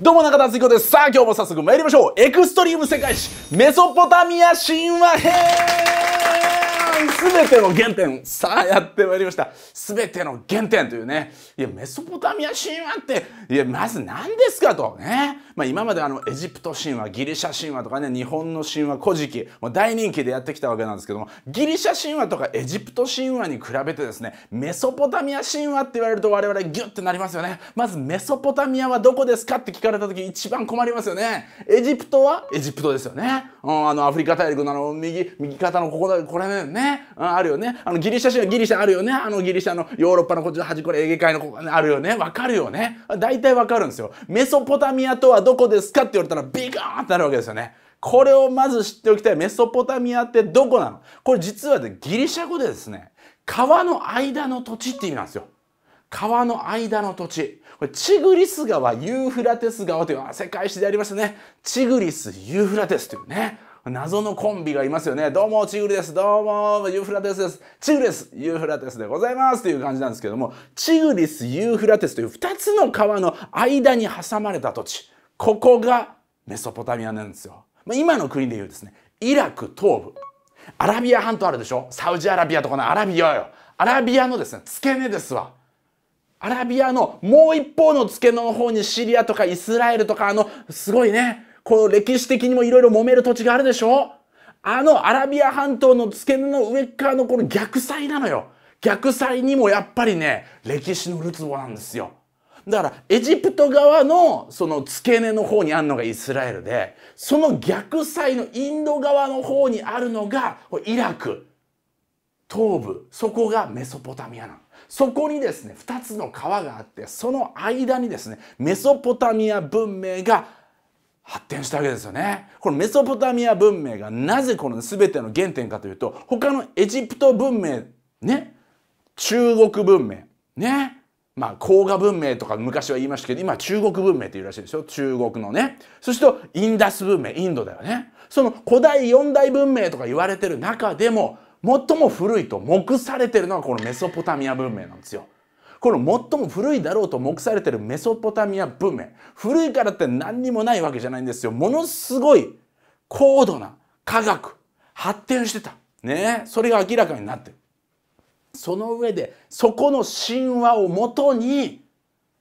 どうも中田敦彦です。さあ今日も早速参りましょう。エクストリーム世界史メソポタミア神話編全ての原点さあやってまいりました全ての原点というねいやメソポタミア神話っていやまず何ですかとね、まあ、今まであのエジプト神話ギリシャ神話とかね日本の神話古事記もう大人気でやってきたわけなんですけどもギリシャ神話とかエジプト神話に比べてですねメソポタミア神話って言われると我々ギュッてなりますよねまずメソポタミアはどこですかって聞かれた時一番困りますよねエジプトはエジプトですよね、うん、あのアフリカ大陸のあの右右肩のここだこれねね、うん、あるよねあのギリシャ州ギリシャあるよねあのギリシャのヨーロッパのこっちの端っこれ、エーゲ海のここあるよねわかるよね大体わかるんですよメソポタミアとはどこですかって言われたらビガーンってなるわけですよねこれをまず知っておきたいメソポタミアってどこなのこれ実はねギリシャ語でですね川の間の土地って意味なんですよ川の間の土地これチグリス川ユーフラテス川という世界史でありましたねチグリスユーフラテスというね謎のコンビがいますよね。どうも、チグリです。どうも、ユーフラテスです。チグリス、ユーフラテスでございますという感じなんですけども、チグリス、ユーフラテスという2つの川の間に挟まれた土地。ここがメソポタミアなんですよ。まあ、今の国で言うですね、イラク東部。アラビア半島あるでしょサウジアラビアとかのアラビアよ。アラビアのですね、付け根ですわ。アラビアのもう一方の付け根の方にシリアとかイスラエルとかあのすごいねこの歴史的にもいろいろ揉める土地があるでしょあのアラビア半島の付け根の上側のこの逆祭なのよ。逆祭にもやっぱりね、歴史のるつぼなんですよ。だからエジプト側のその付け根の方にあるのがイスラエルで、その逆祭のインド側の方にあるのがイラク、東部、そこがメソポタミアなの。そこにですね、2つの川があって、その間にですね、メソポタミア文明が発展したわけですよね。このメソポタミア文明がなぜこの全ての原点かというと他のエジプト文明ね中国文明ねまあ、甲賀文明とか昔は言いましたけど、今中国文明っていうらしいでしょ中国のね。そしてインダス文明、インドだよね。その古代四大文明とか言われてる中でも、最も古いと目されてるのはこのメソポタミア文明なんですよ。この最も古いだろうと目されてるメソポタミア文明古いからって何にもないわけじゃないんですよものすごい高度な科学発展してたねそれが明らかになってるその上でそこの神話をもとに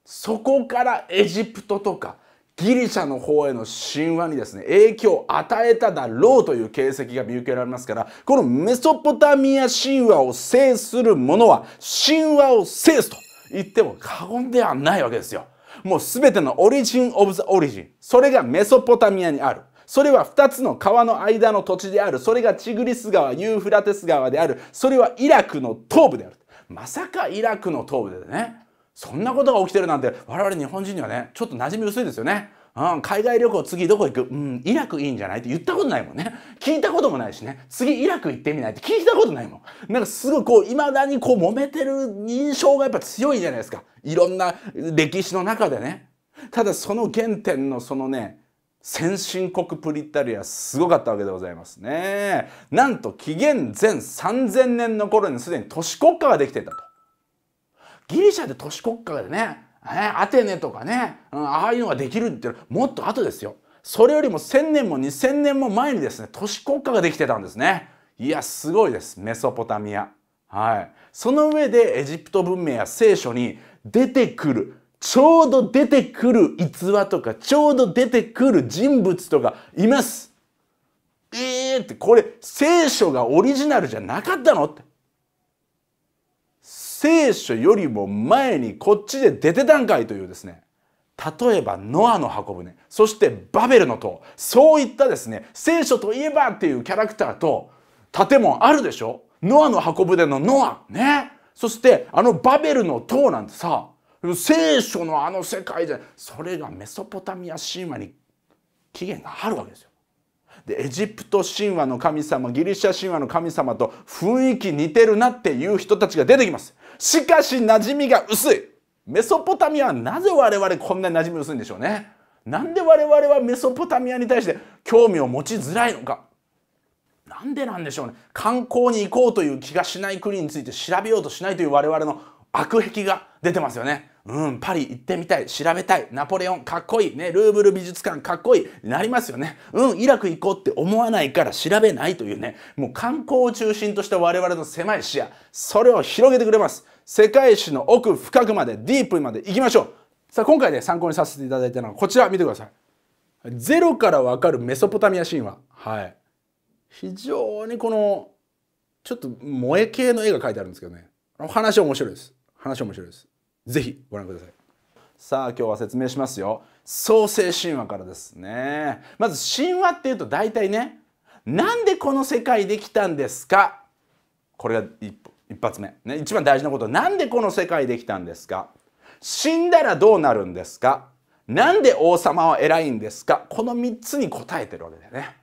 そこからエジプトとかギリシャの方への神話にですね影響を与えただろうという形跡が見受けられますからこのメソポタミア神話を制する者は神話を制すと言っても過言ではないわけですよ。もう全てのオリジン・オブ・ザ・オリジン。それがメソポタミアにある。それは2つの川の間の土地である。それがチグリス川、ユーフラテス川である。それはイラクの東部である。まさかイラクの東部でね。そんなことが起きてるなんて我々日本人にはね、ちょっと馴染み薄いですよね。うん、海外旅行次どこ行くうん、イラクいいんじゃないって言ったことないもんね。聞いたこともないしね。次イラク行ってみないって聞いたことないもん。なんかすごいこう、未だにこう揉めてる印象がやっぱ強いじゃないですか。いろんな歴史の中でね。ただその原点のそのね、先進国プリッタリアすごかったわけでございますね。なんと紀元前3000年の頃にすでに都市国家ができてたと。ギリシャで都市国家でね、アテネとかね、うん、ああいうのができるってもっと後ですよ。それよりも1000年も2000年も前にですね、都市国家ができてたんですね。いや、すごいです。メソポタミア。はい。その上でエジプト文明や聖書に出てくる、ちょうど出てくる逸話とか、ちょうど出てくる人物とかいます。えーって、これ聖書がオリジナルじゃなかったのって。聖書よりも前にこっちで出てたんかいというですね例えばノアの箱舟そしてバベルの塔そういったですね聖書といえばっていうキャラクターと建物あるでしょノアの箱舟のノアねそしてあのバベルの塔なんてさ聖書のあの世界じゃそれがメソポタミア神話に起源があるわけですよ。でエジプト神話の神様ギリシャ神話の神様と雰囲気似てるなっていう人たちが出てきます。しかし馴染みが薄い。メソポタミアはなぜ我々こんなに馴染み薄いんでしょうね。なんで我々はメソポタミアに対して興味を持ちづらいのか。なんでなんでしょうね。観光に行こうという気がしない国について調べようとしないという我々の悪癖が出てますよね。うん、パリ行ってみたい、調べたい、ナポレオンかっこいい、ね、ルーブル美術館かっこいい、なりますよね。うん、イラク行こうって思わないから調べないというね、もう観光を中心とした我々の狭い視野、それを広げてくれます。世界史の奥深くまで、ディープまで行きましょう。さあ、今回で、ね、参考にさせていただいたのはこちら見てください。ゼロからわかるメソポタミア神話。はい。非常にこの、ちょっと萌え系の絵が描いてあるんですけどね。お話面白いです。話面白いです。ぜひご覧ください。さあ今日は説明しますよ。創世神話からですね。まず神話っていうと大体ね、なんでこの世界できたんですかこれが一一発目、ね、一番大事なことなんでこの世界できたんですか死んだらどうなるんですかなんで王様は偉いんですかこの3つに答えてるわけだよね。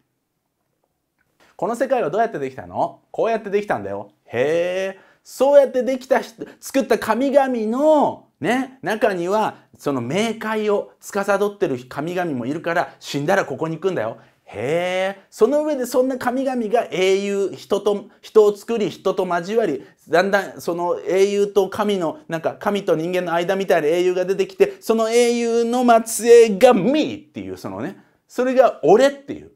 この世界はどうやってできたのこうやってできたんだよ。へえそうやってできた人、作った神々のね、中にはその冥界を司ってる神々もいるから死んだらここに行くんだよ。へえその上でそんな神々が英雄人と人を作り人と交わりだんだんその英雄と神のなんか神と人間の間みたいな英雄が出てきてその英雄の末裔が「ミーっていうそのねそれが「俺」っていう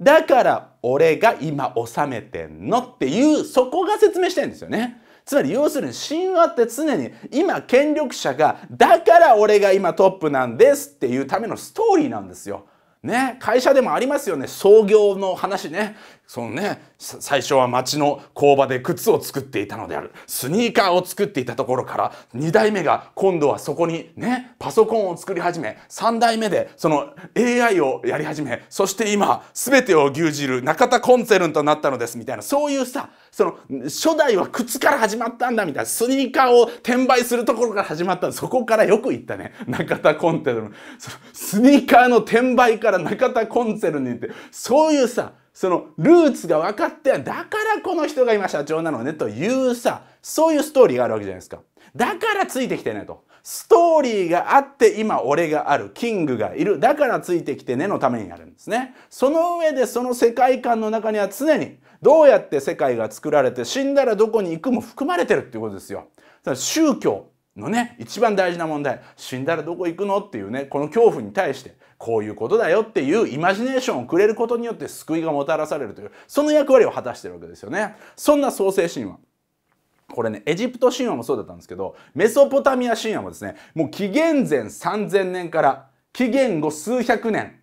だから俺が今治めてんのっていうそこが説明したいんですよね。つまり要するに神話って常に今権力者がだから俺が今トップなんですっていうためのストーリーなんですよ。ね、会社でもありますよね。創業の話ね。そのね、最初は町の工場で靴を作っていたのである。スニーカーを作っていたところから、2代目が今度はそこにね、パソコンを作り始め、3代目でその AI をやり始め、そして今、全てを牛耳る中田コンツェルンとなったのです、みたいな、そういうさ、その初代は靴から始まったんだみたいなスニーカーを転売するところから始まったそこからよく行ったね中田コンテルのそのスニーカーの転売から中田コンテルにってそういうさそのルーツが分かってだからこの人が今社長なのねというさそういうストーリーがあるわけじゃないですかだからついてきてねとストーリーがあって今俺があるキングがいるだからついてきてねのためにやるんですねその上でその世界観の中には常にどうやって世界が作られて死んだらどこに行くも含まれてるっていうことですよ。宗教のね一番大事な問題死んだらどこ行くのっていうねこの恐怖に対してこういうことだよっていうイマジネーションをくれることによって救いがもたらされるというその役割を果たしてるわけですよね。そんな創世神話これねエジプト神話もそうだったんですけどメソポタミア神話もですねもう紀元前3000年から紀元後数百年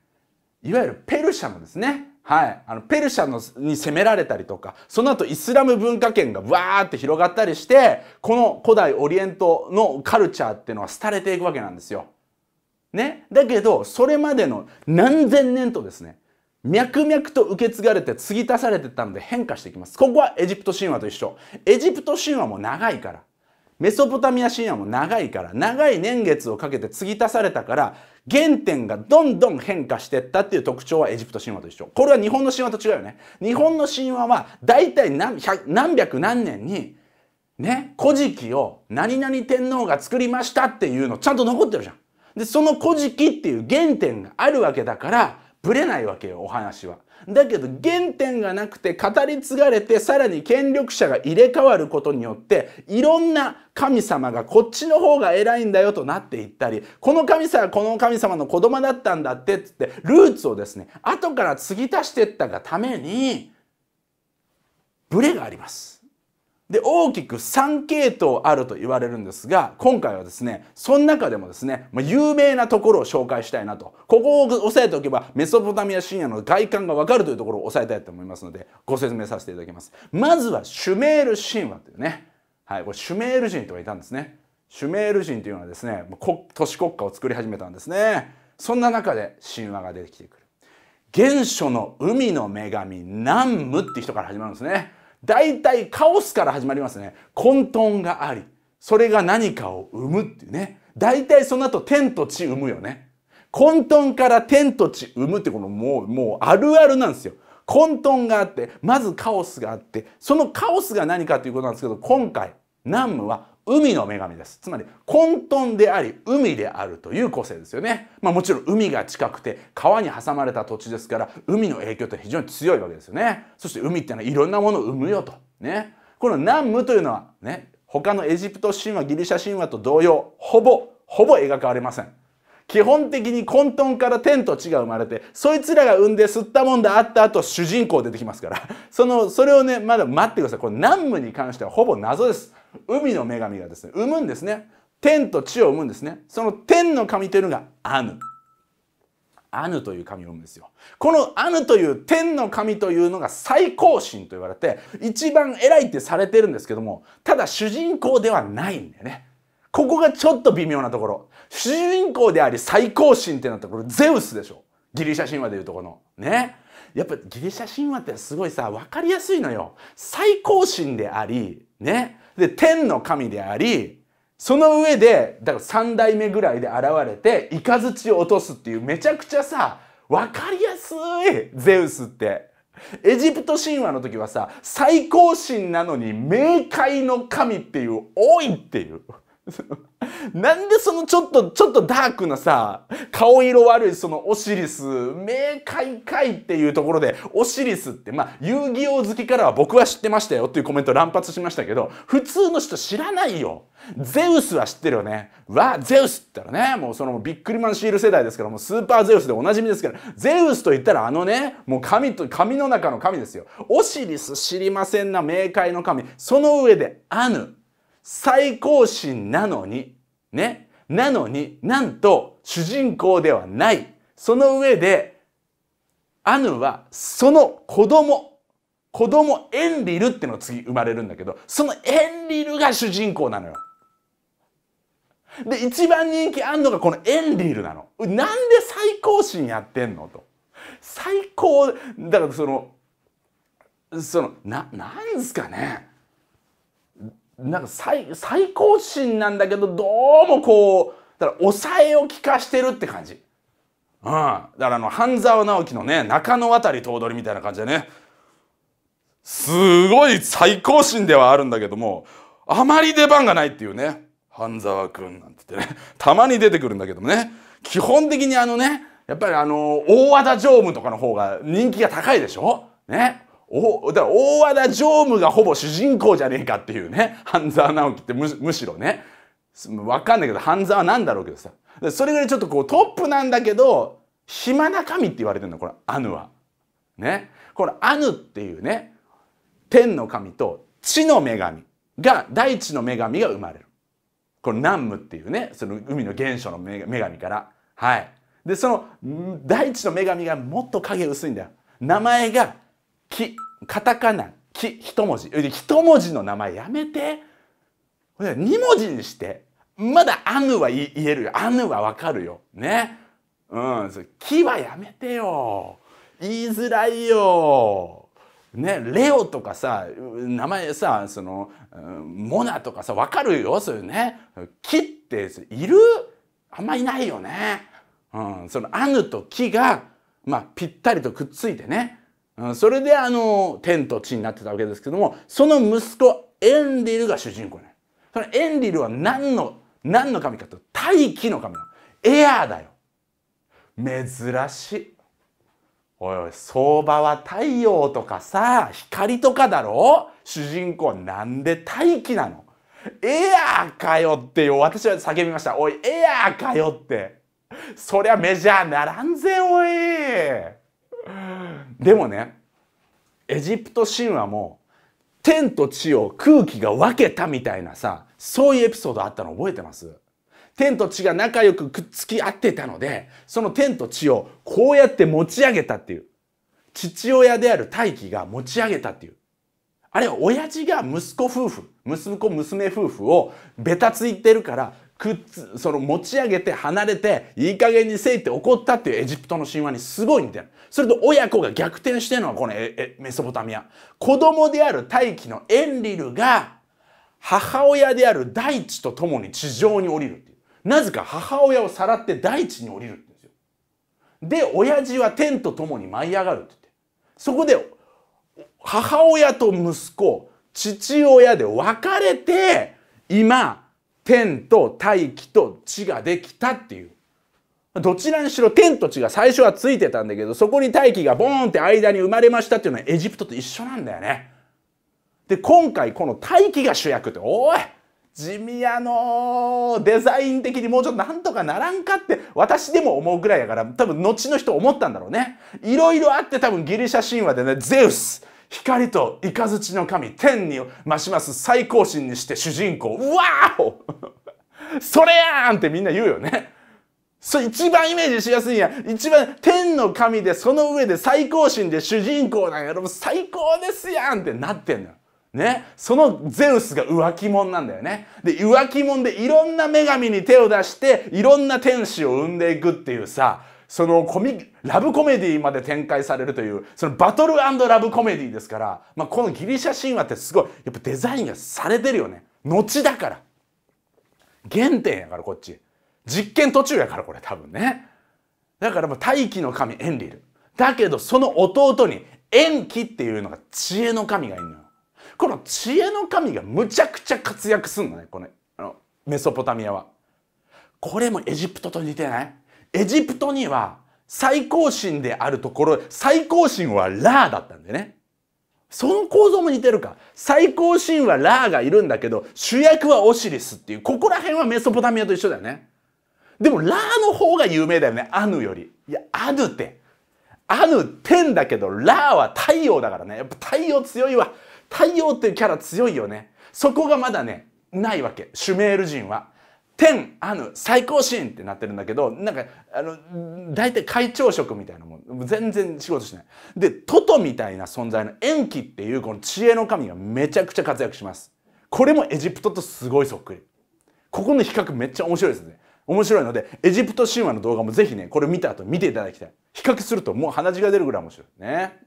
いわゆるペルシャのですねはい、あのペルシャのに攻められたりとかその後イスラム文化圏がわーって広がったりしてこの古代オリエントのカルチャーっていうのは廃れていくわけなんですよ。ね、だけどそれまでの何千年とですね脈々と受け継がれて継ぎ足されてたので変化していきます。ここはエジプト神話と一緒。エジプト神話も長いから。メソポタミア神話も長いから長い年月をかけて継ぎ足されたから原点がどんどん変化していったっていう特徴はエジプト神話と一緒これは日本の神話と違うよね日本の神話は大体何何百何年にね古事記を何々天皇が作りましたっていうのちゃんと残ってるじゃんでその古事記っていう原点があるわけだからぶれないわけよお話は。だけど原点がなくて語り継がれてさらに権力者が入れ替わることによっていろんな神様がこっちの方が偉いんだよとなっていったりこの神様はこの神様の子供だったんだってっつってルーツをですね後から継ぎ足していったがためにブレがあります。で大きく3系統あると言われるんですが今回はですねその中でもですね、まあ、有名なところを紹介したいなとここを押さえておけばメソポタミア深夜の外観がわかるというところを押さえたいと思いますのでご説明させていただきますまずはシュメール神話というねはいこれシュメール人とはいたんですねシュメール人というのはですね都市国家を作り始めたんですねそんな中で神話が出てきてくる原初の海の女神ナンムって人から始まるんですね大体カオスから始まりますね。混沌があり、それが何かを生むっていうね。大体その後天と地生むよね。混沌から天と地生むってこのもう、もうあるあるなんですよ。混沌があって、まずカオスがあって、そのカオスが何かということなんですけど、今回、南無は海の女神です。つまり混沌であり海であるという個性ですよね。まあもちろん海が近くて川に挟まれた土地ですから海の影響って非常に強いわけですよね。そして海ってのはいろんなものを生むよと。ね。この南無というのはね、他のエジプト神話、ギリシャ神話と同様、ほぼ、ほぼ描かれません。基本的に混沌から天と地が生まれて、そいつらが産んで吸ったもんだあった後、主人公出てきますから、その、それをね、まだ待ってください。これ南無に関してはほぼ謎です。海の女神がですね産むんですね天と地を生むんですねその天の神というのがアヌアヌという神を生むんですよこのアヌという天の神というのが最高神と言われて一番偉いってされてるんですけどもただ主人公ではないんだよねここがちょっと微妙なところ主人公であり最高神ってなったこれゼウスでしょギリシャ神話でいうとこのねやっぱギリシャ神話ってすごいさ分かりやすいのよ最高神でありねで、天の神であり、その上で、だから三代目ぐらいで現れて、イカズチを落とすっていうめちゃくちゃさ、わかりやすい、ゼウスって。エジプト神話の時はさ、最高神なのに冥界の神っていう、多いっていう。なんでそのちょっと、ちょっとダークなさ、顔色悪いそのオシリス、明快会っていうところで、オシリスって、まあ、遊戯王好きからは僕は知ってましたよっていうコメント乱発しましたけど、普通の人知らないよ。ゼウスは知ってるよね。わ、ゼウスって言ったらね、もうそのビックリマンシール世代ですから、もうスーパーゼウスでおなじみですけど、ゼウスと言ったらあのね、もう神と、神の中の神ですよ。オシリス知りませんな、明快の神。その上で、アヌ。最高神なのに、ね。なのになんと主人公ではない。その上で、アヌはその子供、子供エンリルっての次生まれるんだけど、そのエンリルが主人公なのよ。で、一番人気あんのがこのエンリルなの。なんで最高神やってんのと。最高、だからその、その、な、なんですかね。なんか最最高進なんだけどどうもこうだから抑えを利かしてるって感じ。うん、だからあの半沢直樹のね中野渡り頭取みたいな感じでねすごい最高進ではあるんだけどもあまり出番がないっていうね半沢君なんて言ってねたまに出てくるんだけどもね基本的にあのねやっぱりあの大和田常務とかの方が人気が高いでしょねおだから大和田常務がほぼ主人公じゃねえかっていうね 半沢直樹ってむしろねわかんないけど半沢なんだろうけどさそれぐらいちょっとこうトップなんだけど暇な神って言われてるのこれアヌは。ねこれアヌっていうね天の神と地の女神が大地の女神が生まれる。この南無っていうねその海の原初の女神から。はい、でその大地の女神がもっと影薄いんだよ。名前がき、カタカナ、き、一文字。一文字の名前やめて。二文字にして。まだアヌは言えるよ。アヌはわかるよ。ね。うん。木きはやめてよ。言いづらいよ。ね、レオとかさ名前さその、モナとかさわかるよそういうね木っているあんまいないよね、うん、そのアヌと木が、まあ、ぴったりとくっついてねそれであの天と地になってたわけですけどもその息子エンリルが主人公ねそのエンリルは何の何の神かと大気の神エアーだよ珍しいおいおい相場は太陽とかさ光とかだろ主人公なんで大気なのエアーかよってよ私は叫びましたおいエアーかよってそりゃメジャーならんぜおいでもねエジプト神話も天と地を空気が分けたみたいなさそういうエピソードあったの覚えてます天と地が仲良くくっつき合ってたのでその天と地をこうやって持ち上げたっていう父親である大輝が持ち上げたっていうあれ親父が息子夫婦息子娘夫婦をべたついてるからくっつその持ち上げて離れていい加減にせいって怒ったっていうエジプトの神話にすごい似てるそれと親子が逆転してるのはこのメソポタミア子供である大気のエンリルが母親である大地と共に地上に降りるっていうなぜか母親をさらって大地に降りるってうんですよで親父は天と共に舞い上がるって言ってそこで母親と息子父親で別れて今天と大気と地ができたっていうどちらにしろ天と地が最初はついてたんだけどそこに大気がボーンって間に生まれましたっていうのはエジプトと一緒なんだよね。で今回この大気が主役っておい地味やのデザイン的にもうちょっとなんとかならんかって私でも思うぐらいやから多分後の人思ったんだろうね。いろいろあって多分ギリシャ神話でねゼウス光と雷の神天に増します最高神にして主人公うわおそれやんってみんな言うよねそれ一番イメージしやすいんや一番天の神でその上で最高神で主人公なんやろ最高ですやんってなってんのよね、そのゼウスが浮気者なんだよね。で、浮気者でいろんな女神に手を出して、いろんな天使を生んでいくっていうさ、そのコミラブコメディまで展開されるというそのバトルラブコメディですから、まあ、このギリシャ神話ってすごいやっぱデザインがされてるよね後だから原点やからこっち実験途中やからこれ多分ねだからもう大気の神エンリルだけどその弟にエンキっていうのが知恵の神がいるのよこの知恵の神がむちゃくちゃ活躍すんのねこのあのメソポタミアはこれもエジプトと似てないエジプトには最高神であるところ、最高神はラーだったんでね。その構造も似てるか。最高神はラーがいるんだけど、主役はオシリスっていう、ここら辺はメソポタミアと一緒だよね。でもラーの方が有名だよね、アヌより。いや、アヌって。アヌ天だけど、ラーは太陽だからね。やっぱ太陽強いわ。太陽っていうキャラ強いよね。そこがまだね、ないわけ。シュメール人は。天あヌ最高神ってなってるんだけどなんかあの大体会長職みたいなもん全然仕事しないでトトみたいな存在の延期っていうこの知恵の神がめちゃくちゃ活躍しますこれもエジプトとすごいそっくりここの比較めっちゃ面白いですね面白いのでエジプト神話の動画もぜひねこれ見た後見ていただきたい比較するともう鼻血が出るぐらい面白いね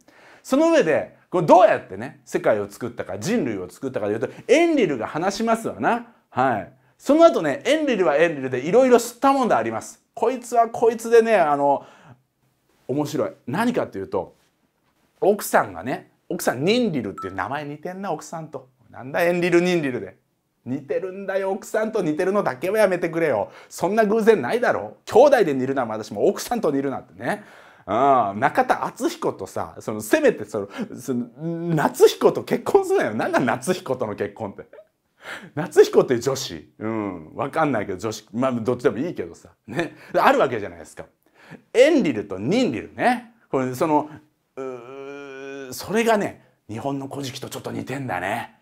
その上でこれどうやってね世界を作ったか人類を作ったかというとエンリルが話しますわなはいその後ね、エンリルはエンリルでいろいろ吸ったもんであります。こいつはこいつでね、あの、面白い。何かっていうと、奥さんがね、奥さん、ニンリルっていう名前似てんな、奥さんと。なんだ、エンリル、ニンリルで。似てるんだよ、奥さんと似てるのだけはやめてくれよ。そんな偶然ないだろ。兄弟で似るな、私も奥さんと似るなってね。うん、中田敦彦とさそのせめてそのその夏彦と結婚するなよ何だ夏彦との結婚って 夏彦って女子うん分かんないけど女子まあどっちでもいいけどさねあるわけじゃないですか。エンリルとニンリルねこれそのうそれがね日本の「古事記」とちょっと似てんだね。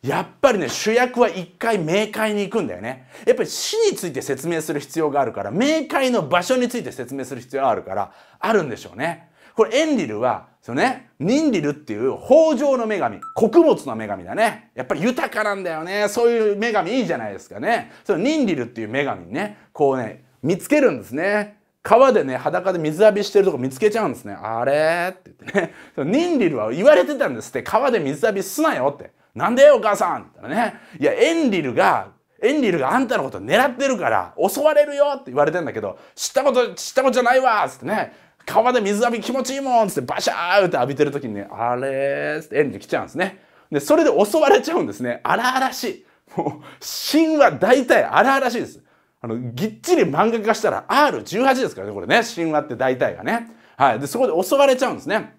やっぱりね主役は一回冥界に行くんだよねやっぱり死について説明する必要があるから冥界の場所について説明する必要があるからあるんでしょうねこれエンリルはそのねニンリルっていう豊穣の女神穀物の女神だねやっぱり豊かなんだよねそういう女神いいじゃないですかねそのニンリルっていう女神にねこうね見つけるんですね川でね裸で水浴びしてるとこ見つけちゃうんですねあれって言ってねそのニンリルは言われてたんですって川で水浴びすなよってなんでよお母さんって言ったらねいやエンリルがエンリルがあんたのこと狙ってるから襲われるよって言われてんだけど知ったこと知ったことじゃないわっつってね川で水浴び気持ちいいもんつってバシャーって浴びてる時にね、あれーってエンジン来ちゃうんですね。で、それで襲われちゃうんですね。荒々しい。もう、神話大体荒々しいです。あの、ぎっちり漫画化したら R18 ですからね、これね。神話って大体がね。はい。で、そこで襲われちゃうんですね。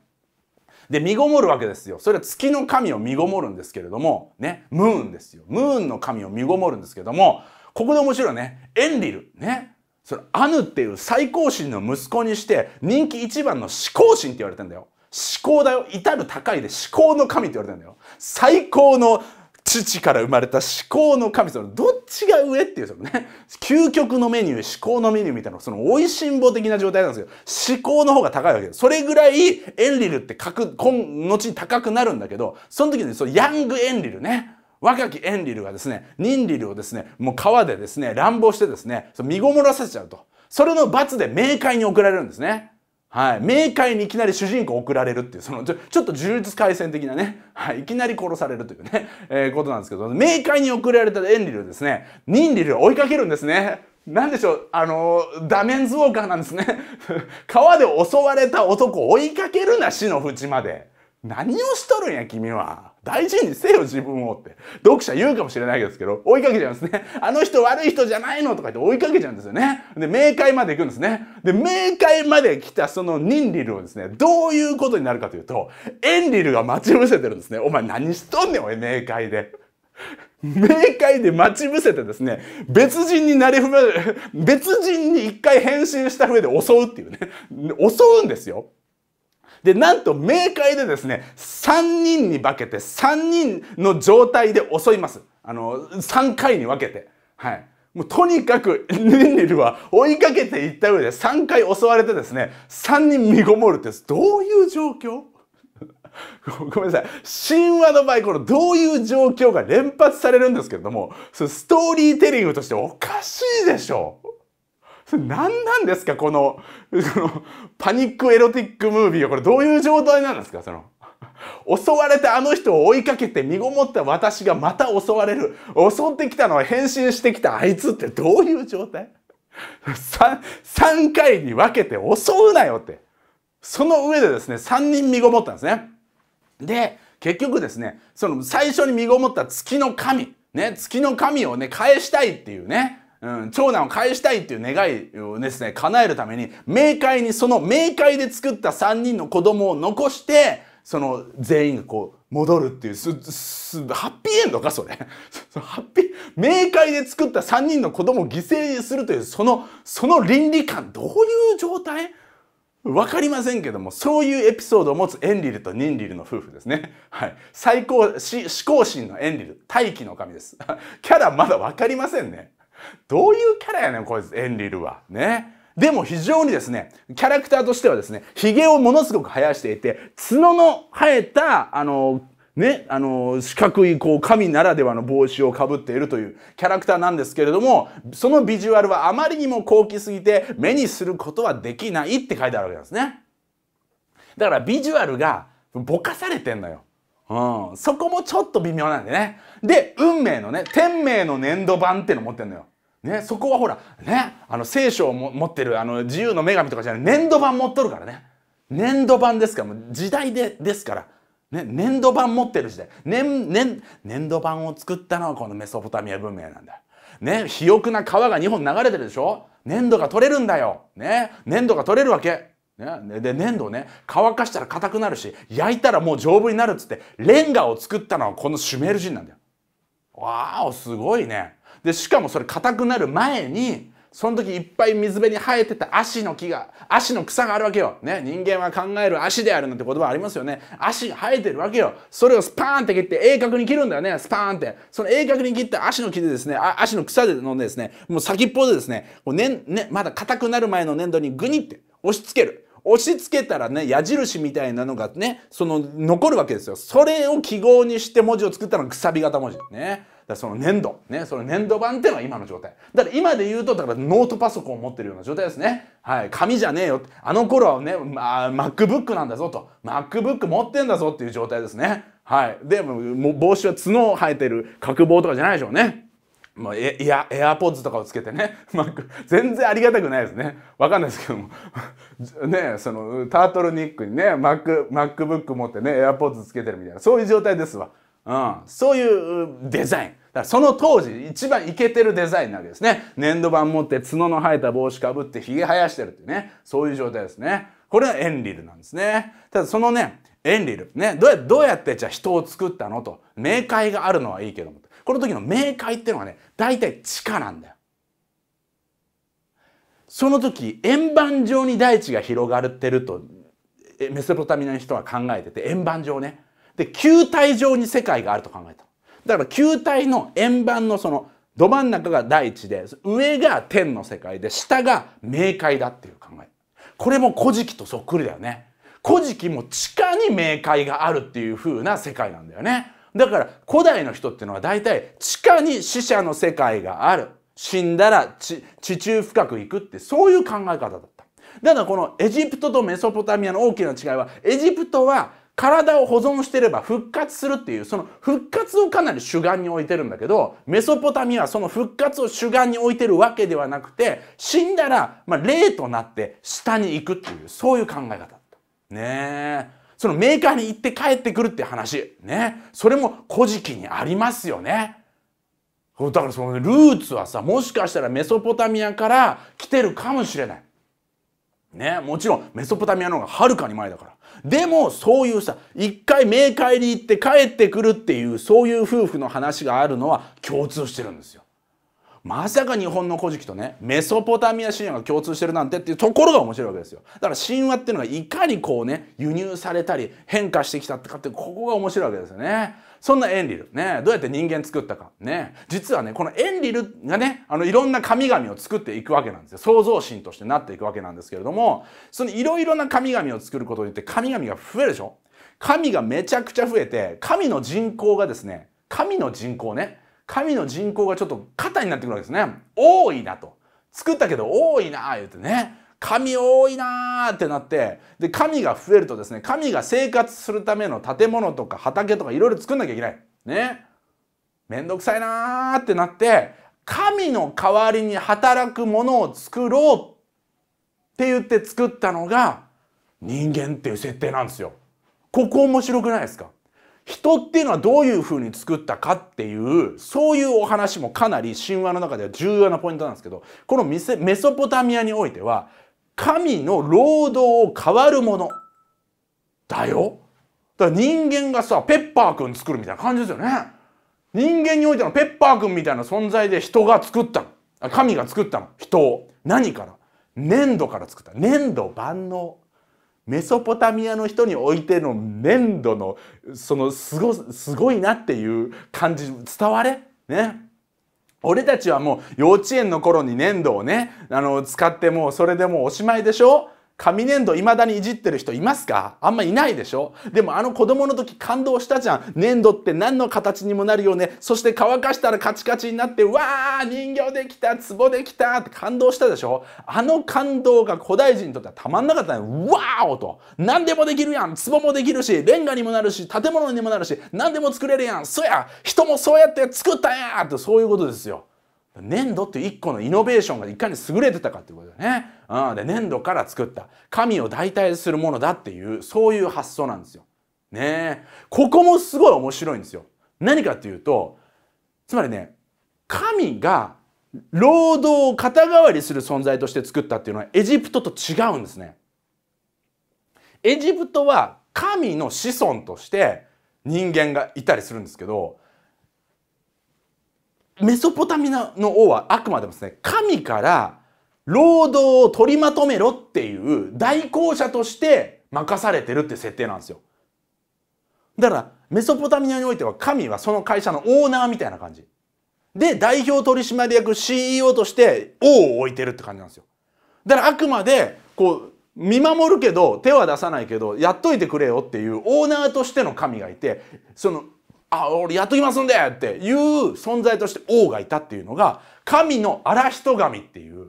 で、身ごもるわけですよ。それは月の神を身ごもるんですけれども、ね、ムーンですよ。ムーンの神を身ごもるんですけども、ここで面白いね。エンリル。ね。それアヌっていう最高神の息子にして人気一番の至高神って言われてんだよ至高だよ至る高いで至高の神って言われてんだよ最高の父から生まれた至高の神どっちが上っていうそのね究極のメニュー至高のメニューみたいなその美味しんぼ的な状態なんですけど至高の方が高いわけですそれぐらいエンリルって今後に高くなるんだけどその時にそのヤングエンリルね若きエンリルがですね、ニンリルをですね、もう川でですね、乱暴してですね、身ごもらせちゃうと。それの罰で冥界に送られるんですね。はい。冥界にいきなり主人公送られるっていう、そのちょ、ちょっと呪術廻戦的なね、はい。いきなり殺されるというね、えー、ことなんですけど、冥界に送られたエンリルですね、ニンリルを追いかけるんですね。なんでしょう、あのー、ダメンズウォーカーなんですね。川で襲われた男を追いかけるな、死の淵まで。何をしとるんや、君は。大事にせよ自分をって読者言うかもしれないですけど追いかけちゃうんですねあの人悪い人じゃないのとか言って追いかけちゃうんですよねで冥界まで行くんですねで冥界まで来たそのニンリルをですねどういうことになるかというとエンリルが待ち伏せてるんですねお前何しとんねんおい冥界で冥界で待ち伏せてですね、別人になりふめ、別人に一回変身した上で襲うっていうね、襲うんですよ。で、なんと冥界でですね、3人に化けて、3人の状態で襲います。あの、3回に分けて。はい。もうとにかく、ニンニルは追いかけていった上で3回襲われてですね、3人身ごもるって、どういう状況 ごめんなさい。神話の場合、このどういう状況が連発されるんですけれども、ストーリーテリングとしておかしいでしょ何なんですかこの、こ の、パニックエロティックムービーは、これどういう状態なんですかその、襲われたあの人を追いかけて身ごもった私がまた襲われる。襲ってきたのは変身してきたあいつってどういう状態三、三回に分けて襲うなよって。その上でですね、三人身ごもったんですね。で、結局ですね、その最初に身ごもった月の神、ね、月の神をね、返したいっていうね、うん、長男を返したいっていう願いをですね、叶えるために、冥界にその冥界で作った三人の子供を残して、その全員がこう戻るっていう、す、す、ハッピーエンドかそれ。ハッピー、冥界で作った三人の子供を犠牲にするという、その、その倫理観、どういう状態わかりませんけども、そういうエピソードを持つエンリルとニンリルの夫婦ですね。はい。最高、思考心のエンリル、大気の神です。キャラまだわかりませんね。どういうキャラやねん、こいつ、エンリルは。ね。でも非常にですね、キャラクターとしてはですね、髭をものすごく生やしていて、角の生えた、あの、ね、あの、四角い、こう、神ならではの帽子をかぶっているというキャラクターなんですけれども、そのビジュアルはあまりにも高貴すぎて、目にすることはできないって書いてあるわけなんですね。だからビジュアルがぼかされてんのよ。うん、そこもちょっと微妙なんでね。で、運命のね、天命の粘土版っていうの持ってんのよ。ね、そこはほら、ね、あの聖書を持ってるあの自由の女神とかじゃない粘土板持っとるからね粘土板ですから時代でですから、ね、粘土板持ってる時代、ねね、粘土板を作ったのはこのメソポタミア文明なんだね肥沃な川が2本流れてるでしょ粘土が取れるんだよ、ね、粘土が取れるわけ、ね、で粘土をね乾かしたら硬くなるし焼いたらもう丈夫になるっつってレンガを作ったのはこのシュメール人なんだよわあすごいねでしかもそれ硬くなる前にその時いっぱい水辺に生えてた足の木が足の草があるわけよ、ね、人間は考える足であるなんて言葉ありますよね足生えてるわけよそれをスパーンって切って鋭角に切るんだよねスパーンってその鋭角に切った足の木でですねあ足の草でのですねもう先っぽでですねこうねねまだ硬くなる前の粘土にグニって押し付ける押し付けたらね矢印みたいなのがねその残るわけですよそれを記号にして文字を作ったのがくさび型文字ねその粘土、ね、その粘土版っていうのは今の状態。だから今で言うと、だからノートパソコンを持ってるような状態ですね。はい、紙じゃねえよ。あの頃はね、まあ、MacBook なんだぞと。MacBook 持ってんだぞっていう状態ですね。はい。で、も帽子は角を生えてる角棒とかじゃないでしょうね。まあ、エや、ア、エアポッズとかをつけてね。全然ありがたくないですね。わかんないですけども。ね、その、タートルニックにね、マック、マックブック持ってね、エアポッズつけてるみたいな、そういう状態ですわ。うん。そういうデザイン。だからその当時一番イケてるデザインなわけですね。粘土板持って角の生えた帽子かぶってひげ生やしてるっていうね、そういう状態ですね。これがエンリルなんですね。ただそのね、エンリル、ね、どうやどうやってじゃあ人を作ったのと、明快があるのはいいけども、この時の明快っていうのはね、大体地下なんだよ。その時、円盤状に大地が広がってると、メソポタミナの人は考えてて、円盤状ね。で、球体状に世界があると考えた。だから球体の円盤のそのど真ん中が大地で上が天の世界で下が冥界だっていう考えこれも古事記とそっくりだよね古事記も地下に冥界があるっていう風な世界なんだよねだから古代の人っていうのは大体地下に死者の世界がある死んだら地中深く行くってそういう考え方だっただからこのエジプトとメソポタミアの大きな違いはエジプトは体を保存してれば復活するっていう、その復活をかなり主眼に置いてるんだけど、メソポタミアはその復活を主眼に置いてるわけではなくて、死んだら、まあ、霊となって下に行くっていう、そういう考え方だった。ねえ。そのメーカーに行って帰ってくるって話。ね。それも古事記にありますよね。だからそのルーツはさ、もしかしたらメソポタミアから来てるかもしれない。ね、もちろんメソポタミアの方がはるかに前だから。でもそういうさ、一回冥界に行って帰ってくるっていうそういう夫婦の話があるのは共通してるんですよ。まさか日本の古事記とね、メソポタミア神話が共通してるなんてっていうところが面白いわけですよ。だから神話っていうのがいかにこうね、輸入されたり変化してきたってかって、ここが面白いわけですよね。そんなエンリル、ね、どうやって人間作ったか。ね、実はね、このエンリルがね、あの、いろんな神々を作っていくわけなんですよ。創造神としてなっていくわけなんですけれども、そのいろいろな神々を作ることによって神々が増えるでしょ神がめちゃくちゃ増えて、神の人口がですね、神の人口ね、神の人口がちょっと肩になってくるわけですね。多いなと。作ったけど多いな言うてね。神多いなーってなってで神が増えるとですね神が生活するための建物とか畑とかいろいろ作んなきゃいけないねめんどくさいなーってなって神の代わりに働くものを作ろうって言って作ったのが人間っていう設定なんですよ。ここ面白くないですか人っていうのはどういうふうに作ったかっていうそういうお話もかなり神話の中では重要なポイントなんですけどこのメソポタミアにおいては神の労働を変わるものだよ。だから人間がさペッパーくん作るみたいな感じですよね。人間においてのペッパーくんみたいな存在で人が作ったの神が作ったの人を何から粘土から作った粘土万能メソポタミアの人においての粘土のそのすごすごいなっていう感じ伝われね俺たちはもう幼稚園の頃に粘土をね、あの、使ってもうそれでもうおしまいでしょ紙粘土未だにいじってる人いますかあんまいないでしょでもあの子供の時感動したじゃん。粘土って何の形にもなるよね。そして乾かしたらカチカチになって、わー人形できた壺できたって感動したでしょあの感動が古代人にとってはたまんなかったね。わーと。何でもできるやん。壺もできるし、レンガにもなるし、建物にもなるし、何でも作れるやん。そや人もそうやって作ったんやってそういうことですよ。粘土っていう一個のイノベーションがいかに優れてたかっていうことだね。うん、で粘土から作った神を代替するものだっていうそういう発想なんですよ。ねここもすごい面白いんですよ。何かっていうとつまりね神が労働を肩代わりする存在として作ったっていうのはエジプトと違うんですね。エジプトは神の子孫として人間がいたりするんですけどメソポタミアの王はあくまでもですね神から労働を取りまとめろっていう代行者として任されてるって設定なんですよだからメソポタミアにおいては神はその会社のオーナーみたいな感じで代表取締役 CEO として王を置いてるって感じなんですよだからあくまでこう見守るけど手は出さないけどやっといてくれよっていうオーナーとしての神がいてそのあ俺やっときますんでっていう存在として王がいたっていうのが神の荒人神っていう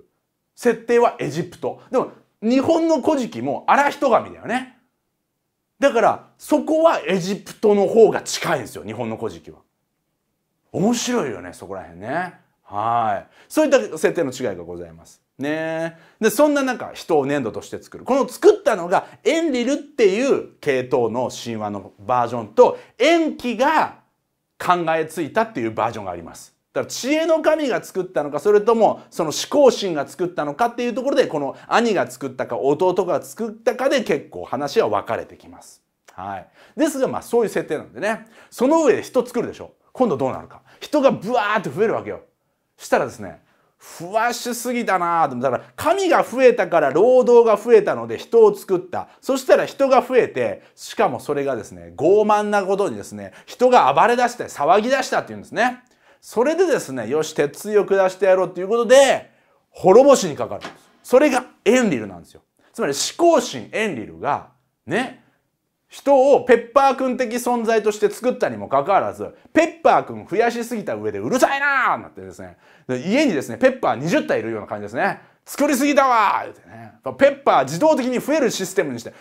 設定はエジプトでも日本の古事記も荒人神だよねだからそこはエジプトの方が近いんですよ日本の古事記は面白いよねそこら辺ねはいそういった設定の違いがございますねで、そんな中、人を粘土として作る。この作ったのが、エンリルっていう系統の神話のバージョンと、塩基が考えついたっていうバージョンがあります。だから知恵の神が作ったのかそれともその思考心が作ったのかっていうところでこの兄が作ったか弟が作ったかで結構話は分かれてきます。はい、ですがまあそういう設定なんでねその上で人作るでしょ今度どうなるか人がブワーって増えるわけよ。したらですねふわしすぎたなとだから神が増えたから労働が増えたので人を作ったそしたら人が増えてしかもそれがですね傲慢なことにですね人が暴れ出して騒ぎ出したっていうんですねそれでですねよし鉄槌を下してやろうっていうことで滅ぼしにかかるんですそれがエンリルなんですよつまり思考心エンリルがね人をペッパーくん的存在として作ったにもかかわらず、ペッパーくん増やしすぎた上でうるさいなーなってですね、家にですね、ペッパー20体いるような感じですね。作りすぎたわーってね。ペッパー自動的に増えるシステムにして、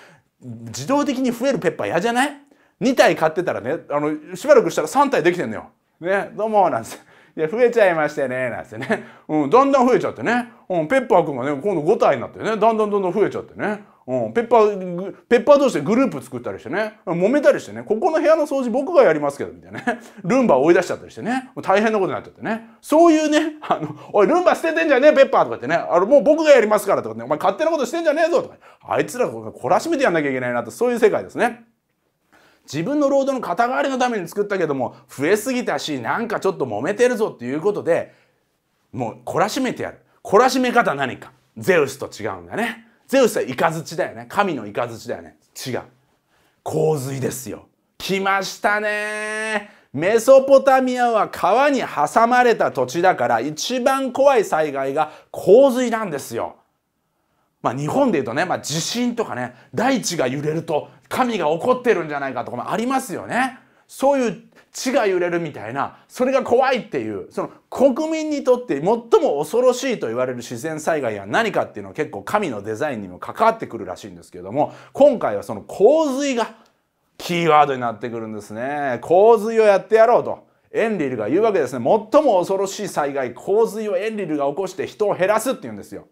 自動的に増えるペッパー嫌じゃない ?2 体買ってたらね、あの、しばらくしたら3体できてんのよ。ね、どうもなんつって。いや、増えちゃいましてね、なんつってね。うん、だんだん増えちゃってね。うん、ペッパーくんがね、今度5体になってね、だんだんどんどん増えちゃってね。うん、ペッパー、ペッパー同士でグループ作ったりしてね、揉めたりしてね、ここの部屋の掃除僕がやりますけど、みたいなね、ルンバ追い出しちゃったりしてね、大変なことになっちゃってね、そういうね、あの、おい、ルンバ捨ててんじゃねえ、ペッパーとか言ってね、あの、もう僕がやりますからとかね、お前勝手なことしてんじゃねえぞとか、あいつらが懲らしめてやんなきゃいけないなって、そういう世界ですね。自分の労働の肩代わりのために作ったけども、増えすぎたし、なんかちょっと揉めてるぞっていうことで、もう懲らしめてやる。懲らしめ方何か。ゼウスと違うんだね。ゼウスはイカズチだよね神のイカズチだよね違う洪水ですよ来ましたねメソポタミアは川に挟まれた土地だから一番怖い災害が洪水なんですよ。まあ、日本で言うとね、まあ、地震とかね大地が揺れると神が怒ってるんじゃないかとかもありますよね。そういう地が揺れるみたいなそれが怖いっていうその国民にとって最も恐ろしいと言われる自然災害は何かっていうのは結構神のデザインにも関わってくるらしいんですけれども今回はその洪水がキーワードになってくるんですね。洪水をやってやろうと。エンリルが言うわけですね。最も恐ろしい災害、洪水をエンリルが起こして人を減らすって言うんですよ。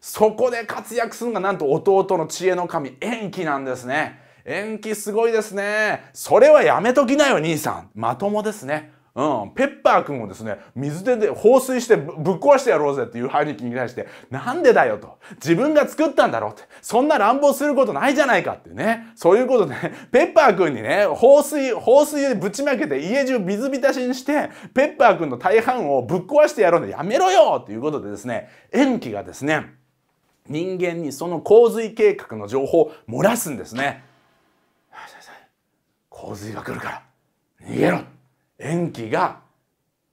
そこで活躍するのがなんと弟の知恵の神、エンキなんですね。延期すごいですね。それはやめときなよ、兄さん。まともですね。うん、ペッパー君をですね、水でで放水してぶっ壊してやろうぜっていう兄貴に対して、なんでだよと。自分が作ったんだろうって。そんな乱暴することないじゃないかってね。そういうことで、ペッパー君にね、放水、放水でぶちまけて家中水浸しにして、ペッパー君の大半をぶっ壊してやろうのやめろよっていうことでですね、延期がですね、人間にその洪水計画の情報を漏らすんですね。洪水が来るから逃げろ塩基が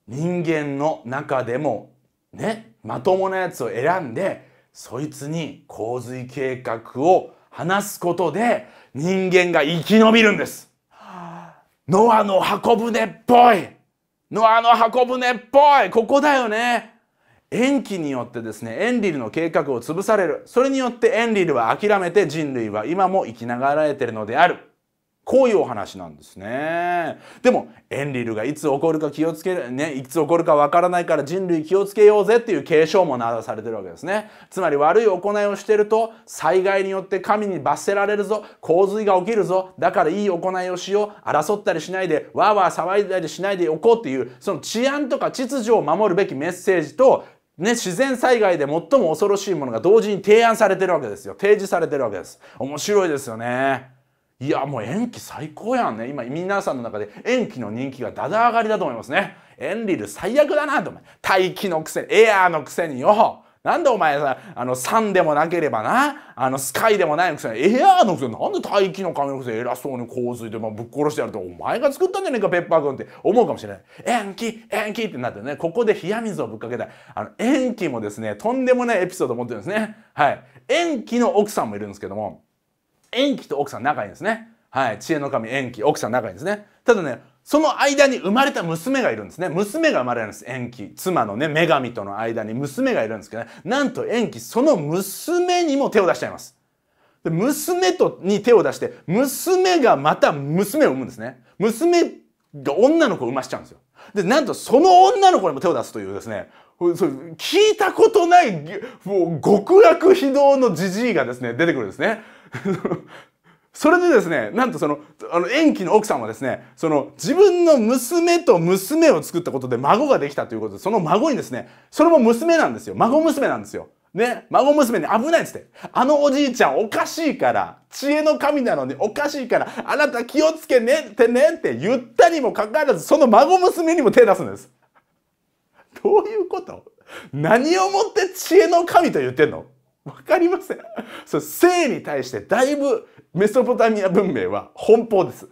人間の中でもねまともなやつを選んでそいつに洪水計画を話すことで人間が生き延びるんです。ノアの箱舟っぽいノアの箱舟っぽいここだよね塩基によってですねエンリルの計画を潰されるそれによってエンリルは諦めて人類は今も生きながらえてるのであるこういうお話なんですね。でも、エンリルがいつ起こるか気をつける、ね、いつ起こるかわからないから人類気をつけようぜっていう警鐘も鳴らされてるわけですね。つまり悪い行いをしてると、災害によって神に罰せられるぞ、洪水が起きるぞ、だからいい行いをしよう、争ったりしないで、わーわー騒いだりしないでおこうっていう、その治安とか秩序を守るべきメッセージと、ね、自然災害で最も恐ろしいものが同時に提案されてるわけですよ。提示されてるわけです。面白いですよね。いやもう延期最高やんね今皆さんの中で延期の人気がだだ上がりだと思いますねエンリル最悪だなと思う待のくせにエアーのくせによなんでお前さ、あの、サンでもなければな、あの、スカイでもないのくせに、エアーのくせに、なんで大気の髪のくせに偉そうに洪水でぶっ殺してやると、お前が作ったんじゃねえか、ペッパー君って思うかもしれない。延期延期ってなってね、ここで冷や水をぶっかけたい。あの、延期もですね、とんでもないエピソードを持ってるんですね。はい。延期の奥さんもいるんですけども、延期と奥さん仲いいんですね。はい。知恵の神延期、奥さん仲いいんですね。ただね、その間に生まれた娘がいるんですね。娘が生まれるんです。延期。妻のね、女神との間に娘がいるんですけどね。なんと延期、その娘にも手を出しちゃいます。で娘とに手を出して、娘がまた娘を産むんですね。娘が女の子を産ましちゃうんですよ。で、なんとその女の子にも手を出すというですね、聞いたことない、もう極楽非道のじじいがですね、出てくるんですね。それでですね、なんとその、あの、延期の奥さんはですね、その、自分の娘と娘を作ったことで孫ができたということで、その孫にですね、それも娘なんですよ。孫娘なんですよ。ね、孫娘に危ないっつって。あのおじいちゃんおかしいから、知恵の神なのにおかしいから、あなた気をつけねってねって言ったにもかかわらず、その孫娘にも手出すんです。どういうこと何をもって知恵の神と言ってんのわかりません。そう、性に対してだいぶメソポタミア文明は奔放です。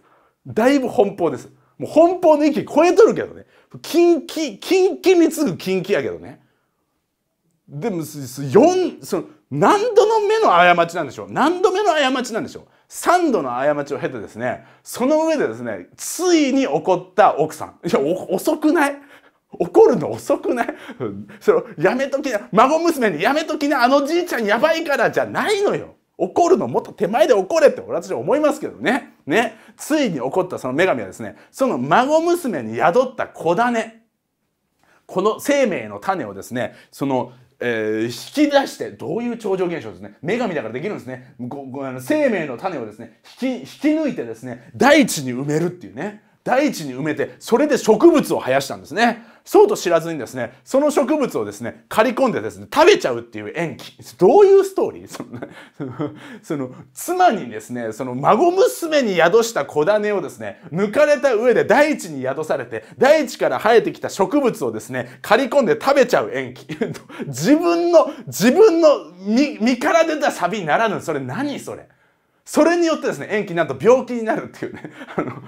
だいぶ奔放です。もう奔放の域超えとるけどね。近畿、近畿に次ぐ近畿やけどね。でも、4、その、何度の目の過ちなんでしょう何度目の過ちなんでしょう三度の過ちを経てですね、その上でですね、ついに起こった奥さん。いや、遅くない怒るの遅くない それやめときな、孫娘にやめときな、あのじいちゃんやばいからじゃないのよ。怒るのもっと手前で怒れって俺私は思いますけどね。ね。ついに怒ったその女神はですね、その孫娘に宿った子種。この生命の種をですね、そのえー、引き出して、どういう超常現象ですね。女神だからできるんですね。ごごあの生命の種をですね引き、引き抜いてですね、大地に埋めるっていうね。大地に埋めて、それで植物を生やしたんですね。そうと知らずにですね、その植物をですね、刈り込んでですね、食べちゃうっていう演技。どういうストーリーその、その、妻にですね、その孫娘に宿した子種をですね、抜かれた上で大地に宿されて、大地から生えてきた植物をですね、刈り込んで食べちゃう演技。自分の、自分の身身から出たサビにならぬ、それ何それ。それによってですね延期なんと病気になるっていうね あの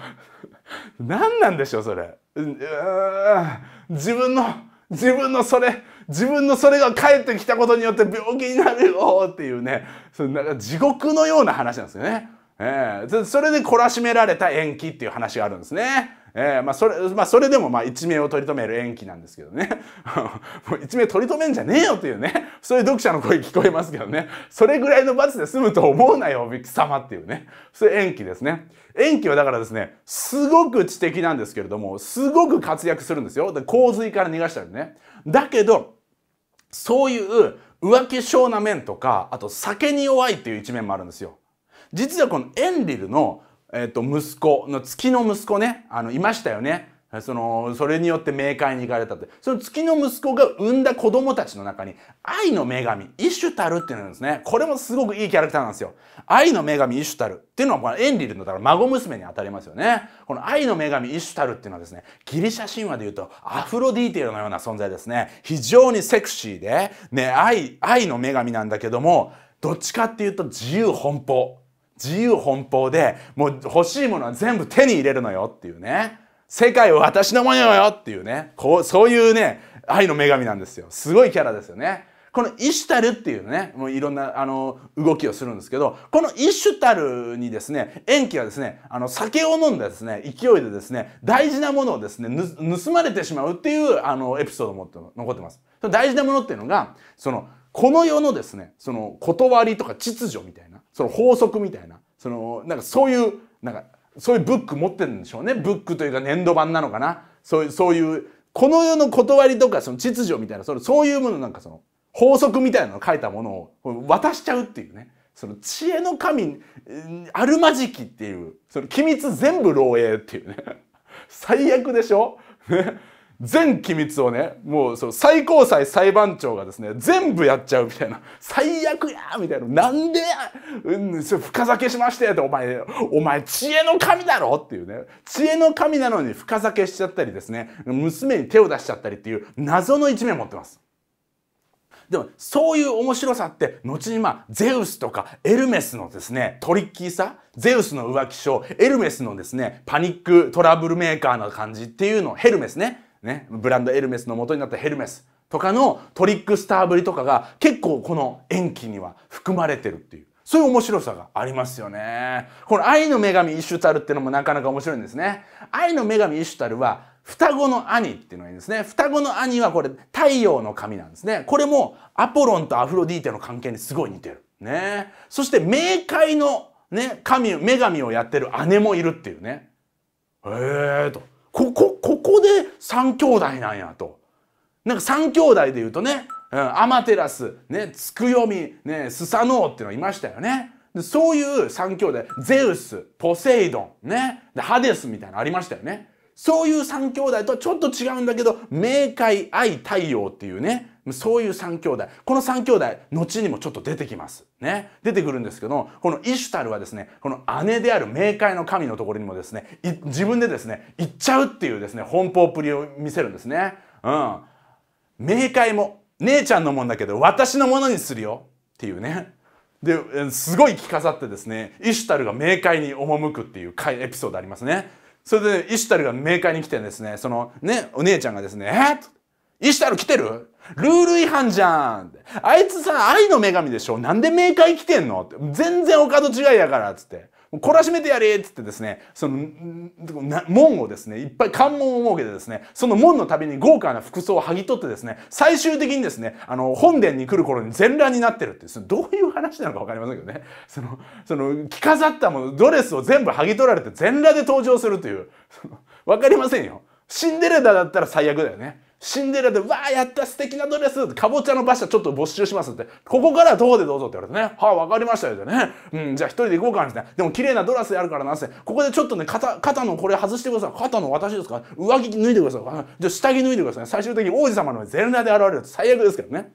何なんでしょうそれ自分の自分のそれ自分のそれが帰ってきたことによって病気になるよっていうねそなんか地獄のような話なんですよね。えー、それで懲らしめられた延期っていう話があるんですね。えー、まあそれ、まあそれでもまあ一命を取り留める延期なんですけどね。もう一命取り留めんじゃねえよというね、そういう読者の声聞こえますけどね。それぐらいの罰で済むと思うなよ、貴様っていうね。そういう延期ですね。延期はだからですね、すごく知的なんですけれども、すごく活躍するんですよ。で洪水から逃がしたりね。だけど、そういう浮気性な面とか、あと酒に弱いっていう一面もあるんですよ。実はこのエンリルのえっ、ー、と、息子の月の息子ね、あの、いましたよね。その、それによって冥界に行かれたって。その月の息子が産んだ子供たちの中に、愛の女神、イシュタルっていうのがですね。これもすごくいいキャラクターなんですよ。愛の女神、イシュタルっていうのは、このエンリルの、だから孫娘に当たりますよね。この愛の女神、イシュタルっていうのはですね、ギリシャ神話で言うと、アフロディーテルのような存在ですね。非常にセクシーで、ね、愛、愛の女神なんだけども、どっちかっていうと自由奔放。自由奔放でもう欲しいものは全部手に入れるのよっていうね世界は私のものよっていうねこうそういうね愛の女神なんですよすごいキャラですよねこのイシュタルっていうねもういろんなあの動きをするんですけどこのイシュタルにですね塩基はですねあの酒を飲んだですね勢いでですね大事なものをですね盗まれてしまうっていうあのエピソードも残ってます大事なものっていうのがそのこの世のですねその断りとか秩序みたいなその法則みたいなそのなんかそういうなんかそういうブック持ってるんでしょうねブックというか粘土版なのかなそういうそういうこの世の断りとかその秩序みたいなそそういうものなんかその法則みたいなのを書いたものを渡しちゃうっていうねその知恵の神あるまじきっていうその機密全部漏洩っていうね 最悪でしょ、ね全機密をねもうその最高裁裁判長がですね全部やっちゃうみたいな最悪やみたいななんでや、うん、それ深酒しましてってお前お前知恵の神だろっていうね知恵の神なのに深酒しちゃったりですね娘に手を出しちゃったりっていう謎の一面を持ってます。でもそういう面白さって後にまあゼウスとかエルメスのですねトリッキーさゼウスの浮気症エルメスのですねパニックトラブルメーカーな感じっていうのヘルメスねね、ブランドエルメスの元になったヘルメスとかのトリックスターぶりとかが結構この延期には含まれてるっていう。そういう面白さがありますよね。この愛の女神イシュタルっていうのもなかなか面白いんですね。愛の女神イシュタルは双子の兄っていうのがいいんですね。双子の兄はこれ太陽の神なんですね。これもアポロンとアフロディーテの関係にすごい似てる。ね。そして冥界のね、神、女神をやってる姉もいるっていうね。へえーと。ここここで三兄弟なんやと。なんか三兄弟で言うとね、うん、アマテラス、ね、ツクヨミ、ね、スサノオっていうのがいましたよね。でそういう三兄弟、ゼウス、ポセイドン、ね、でハデスみたいなのありましたよね。そういう三兄弟とはちょっと違うんだけど、冥界愛太陽っていうね、そういう三兄弟。この三兄弟、後にもちょっと出てきます。ね。出てくるんですけど、このイシュタルはですね、この姉である冥界の神のところにもですね、自分でですね、行っちゃうっていうですね、奔放っぷりを見せるんですね。うん。冥界も、姉ちゃんのもんだけど、私のものにするよ。っていうね。で、すごい着飾ってですね、イシュタルが冥界に赴くっていうエピソードありますね。それで、イシュタルが冥界に来てですね、そのね、お姉ちゃんがですね、えイシュタル来てるルール違反じゃんあいつさ、愛の女神でしょなんで冥界来てんのって全然お門違いやからつって。懲らしめてやれっつってですね、その、門をですね、いっぱい関門を設けてですね、その門のたびに豪華な服装を剥ぎ取ってですね、最終的にですね、あの、本殿に来る頃に全裸になってるって、そのどういう話なのかわかりませんけどね、その、その、着飾ったもの、ドレスを全部剥ぎ取られて全裸で登場するという、わかりませんよ。シンデレラだったら最悪だよね。シンデレラで、わあ、やった、素敵なドレス、かぼちゃの馬車ちょっと没収しますって、ここから徒歩でどうぞって言われてね、はあ、わかりましたよ、ってね。うん、じゃあ一人で行こうか、みたいな。でも綺麗なドレスやるからな、せ。ここでちょっとね、肩、肩のこれ外してください。肩の私ですか上着脱いでください。じゃあ下着脱いでください。最終的に王子様の前裸で現れる最悪ですけどね。